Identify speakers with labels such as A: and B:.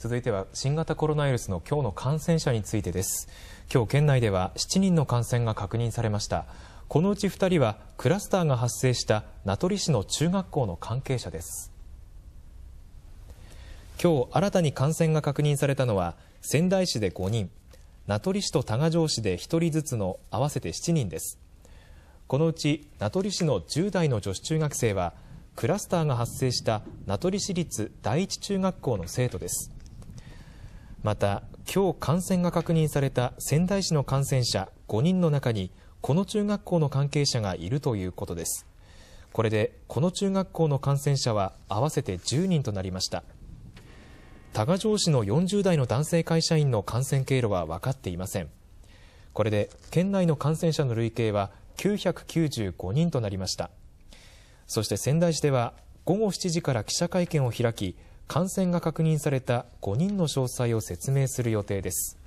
A: 続いては新型コロナウイルスの今日の感染者についてです今日県内では7人の感染が確認されましたこのうち2人はクラスターが発生した名取市の中学校の関係者です今日新たに感染が確認されたのは仙台市で5人名取市と多賀城市で1人ずつの合わせて7人ですこのうち名取市の10代の女子中学生はクラスターが発生した名取市立第一中学校の生徒ですまた、今日感染が確認された仙台市の感染者5人の中に、この中学校の関係者がいるということです。これで、この中学校の感染者は合わせて10人となりました。多賀城市の40代の男性会社員の感染経路は分かっていません。これで、県内の感染者の累計は995人となりました。そして仙台市では、午後7時から記者会見を開き、感染が確認された5人の詳細を説明する予定です。